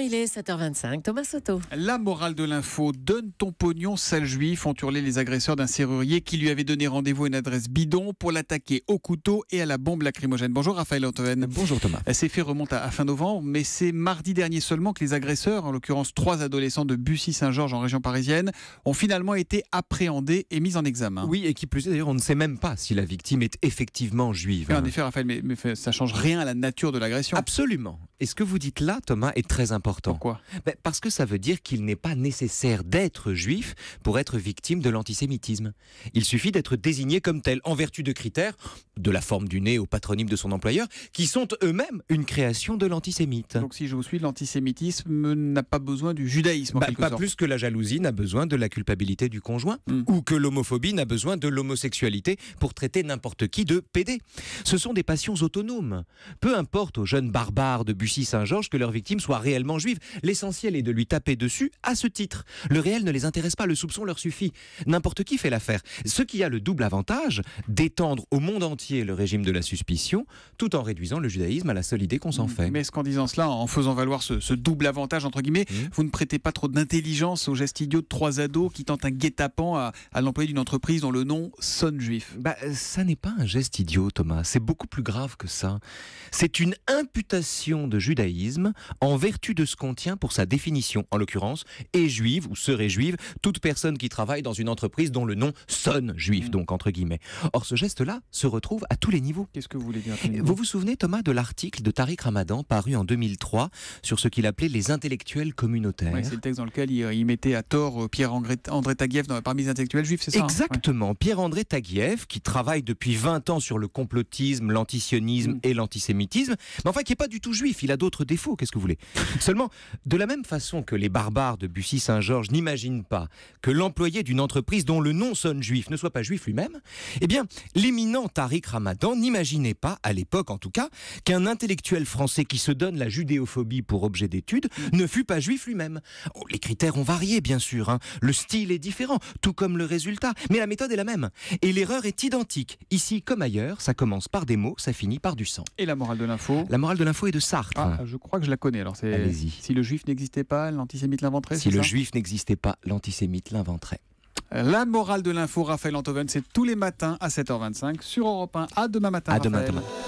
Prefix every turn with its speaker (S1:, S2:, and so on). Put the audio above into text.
S1: il est 7h25. Thomas Soto. La morale de l'info donne ton pognon, sale juif, ont hurlé les agresseurs d'un serrurier qui lui avait donné rendez-vous à une adresse bidon pour l'attaquer au couteau et à la bombe lacrymogène. Bonjour Raphaël Antoine. Bonjour Thomas. Euh, ces fait remontent à, fin novembre, mais c'est mardi dernier seulement que les agresseurs, en l'occurrence trois adolescents de Bussy-Saint-Georges en région parisienne, ont finalement été appréhendés et mis en examen. Oui, et qui plus est, on ne sait même pas si la victime est effectivement juive. En effet, Raphaël, mais, mais ça change
S2: rien à la nature de l'agression. Absolument. Et ce que vous dites là, Thomas, est très important. Pourquoi ben, Parce que ça veut dire qu'il n'est pas nécessaire d'être juif pour être victime de l'antisémitisme. Il suffit d'être désigné comme tel en vertu de critères, de la forme du nez au patronyme de son employeur, qui sont eux-mêmes une création de l'antisémite. Donc si je vous suis, l'antisémitisme n'a pas besoin du judaïsme. En bah, pas plus que la jalousie n'a besoin de la culpabilité du conjoint, hmm. ou que l'homophobie n'a besoin de l'homosexualité pour traiter n'importe qui de PD. Ce sont des passions autonomes. Peu importe aux jeunes barbares de Bussy Saint-Georges que leur victime soit réellement juive L'essentiel est de lui taper dessus à ce titre. Le réel ne les intéresse pas, le soupçon leur suffit. N'importe qui fait l'affaire. Ce qui a le double avantage d'étendre au monde entier le régime de la suspicion, tout en réduisant le
S1: judaïsme à la seule idée qu'on s'en fait. Mais est-ce qu'en disant cela, en faisant valoir ce, double avantage, entre guillemets, mmh. vous ne prêtez pas trop d'intelligence au geste idiot de trois ados qui tentent un guet-apens à, l'employé d'une entreprise dont le nom sonne juif
S2: bah, euh, Ça n'est pas un geste idiot, Thomas. C'est beaucoup plus grave que ça. C'est une imputation de judaïsme en vertu de ce qu'on tient pour sa définition, en l'occurrence, est juive ou serait juive toute personne qui travaille dans une entreprise dont le nom sonne juif, mm. donc entre guillemets. Or, ce geste-là se retrouve à tous les niveaux. Qu'est-ce que vous voulez dire Vous vous souvenez, Thomas, de l'article de Tariq Ramadan paru en 2003 sur ce qu'il appelait les intellectuels communautaires C'est
S1: le texte dans lequel il, mettait à tort euh, Pierre-André Taguieff dans, parmi les intellectuels juifs, c'est ça hein?
S2: Exactement. Pierre-André Taguieff, qui travaille depuis 20 ans sur le complotisme, l'antisionisme mm. et l'antisémitisme, mais enfin qui n'est pas du tout juif il a d'autres défauts, qu'est-ce que vous voulez Seulement, de la même façon que les barbares de Bussy-Saint-Georges n'imaginent pas que l'employé d'une entreprise dont le nom sonne juif ne soit pas juif lui-même, eh bien, l'éminent Tariq Ramadan n'imaginait pas, à l'époque en tout cas, qu'un intellectuel français qui se donne la judéophobie pour objet d'étude ne fût pas juif lui-même. Oh, les critères ont varié, bien sûr. Hein. Le style est différent, tout comme le résultat, mais la méthode est la même. Et l'erreur est identique. Ici comme ailleurs, ça commence par des mots, ça finit par du sang. Et
S1: la morale de l'info La morale de l'info est de Sartre. Ah, je crois que je la connais. Alors c'est Si le juif n'existait pas, l'antisémite l'inventerait. Si le juif
S2: n'existait pas, l'antisémite l'inventerait.
S1: La morale de l'info, Raphaël Antoven, c'est tous les matins à 7h25 sur Europe 1. À demain matin. À